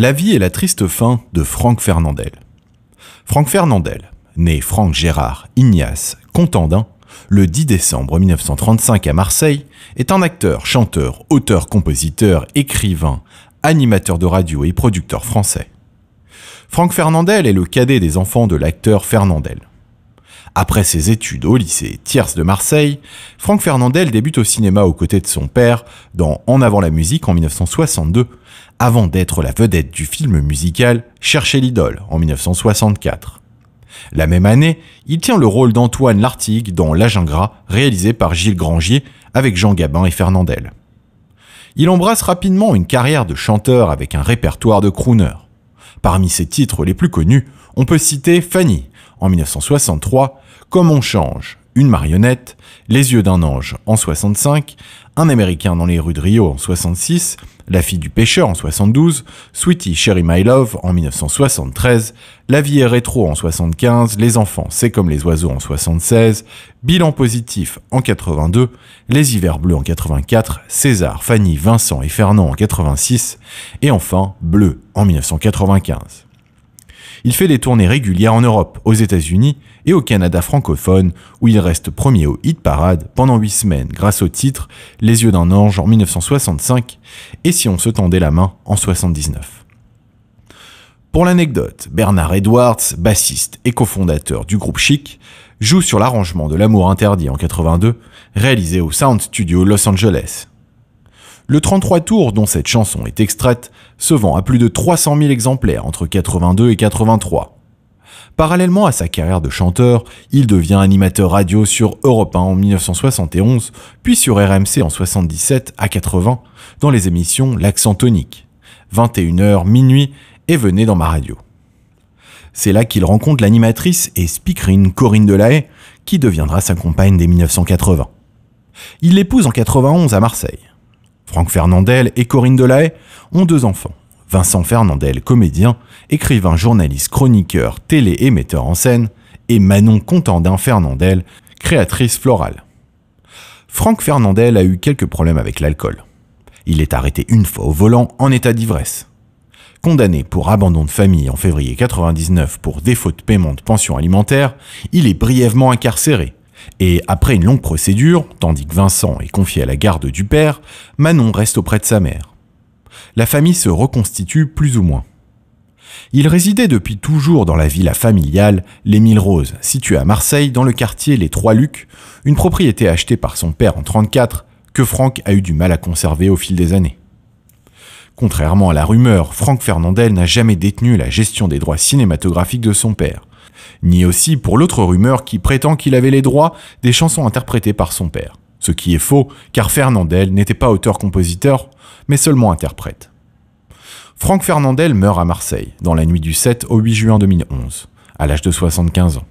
La vie et la triste fin de Franck Fernandel. Franck Fernandel, né Franck Gérard Ignace Contendin, le 10 décembre 1935 à Marseille, est un acteur, chanteur, auteur, compositeur, écrivain, animateur de radio et producteur français. Franck Fernandel est le cadet des enfants de l'acteur Fernandel. Après ses études au lycée Thiers de Marseille, Franck Fernandel débute au cinéma aux côtés de son père dans En avant la musique en 1962, avant d'être la vedette du film musical Chercher l'idole en 1964. La même année, il tient le rôle d'Antoine Lartigue dans gras » réalisé par Gilles Grangier avec Jean Gabin et Fernandel. Il embrasse rapidement une carrière de chanteur avec un répertoire de crooner. Parmi ses titres les plus connus, on peut citer Fanny en 1963, Comme on change, Une marionnette, Les yeux d'un ange en 65, Un américain dans les rues de Rio en 66 la fille du pêcheur en 72, Sweetie Sherry My Love en 1973, La vie est rétro en 75, Les enfants c'est comme les oiseaux en 76, Bilan positif en 82, Les hivers bleus en 84, César, Fanny, Vincent et Fernand en 86 et enfin Bleu en 1995. Il fait des tournées régulières en Europe, aux États-Unis et au Canada francophone, où il reste premier au hit parade pendant 8 semaines grâce au titre Les yeux d'un ange en 1965 et Si on se tendait la main en 79. Pour l'anecdote, Bernard Edwards, bassiste et cofondateur du groupe Chic, joue sur l'arrangement de L'amour interdit en 82, réalisé au Sound Studio Los Angeles, le 33 tours dont cette chanson est extraite se vend à plus de 300 000 exemplaires entre 82 et 83. Parallèlement à sa carrière de chanteur, il devient animateur radio sur Europe 1 en 1971, puis sur RMC en 77 à 80, dans les émissions L'accent tonique, 21h, minuit, et Venez dans ma radio. C'est là qu'il rencontre l'animatrice et speakerine Corinne Delahaye, qui deviendra sa compagne dès 1980. Il l'épouse en 91 à Marseille. Franck Fernandel et Corinne Delahaye ont deux enfants. Vincent Fernandel, comédien, écrivain, journaliste, chroniqueur, télé et metteur en scène, et Manon Contandin Fernandel, créatrice florale. Franck Fernandel a eu quelques problèmes avec l'alcool. Il est arrêté une fois au volant en état d'ivresse. Condamné pour abandon de famille en février 99 pour défaut de paiement de pension alimentaire, il est brièvement incarcéré et après une longue procédure, tandis que Vincent est confié à la garde du père, Manon reste auprès de sa mère. La famille se reconstitue plus ou moins. Il résidait depuis toujours dans la villa familiale Les Mille Roses, située à Marseille dans le quartier Les Trois Lucs, une propriété achetée par son père en 1934 que Franck a eu du mal à conserver au fil des années. Contrairement à la rumeur, Franck Fernandel n'a jamais détenu la gestion des droits cinématographiques de son père ni aussi pour l'autre rumeur qui prétend qu'il avait les droits des chansons interprétées par son père. Ce qui est faux, car Fernandel n'était pas auteur-compositeur, mais seulement interprète. Franck Fernandel meurt à Marseille, dans la nuit du 7 au 8 juin 2011, à l'âge de 75 ans.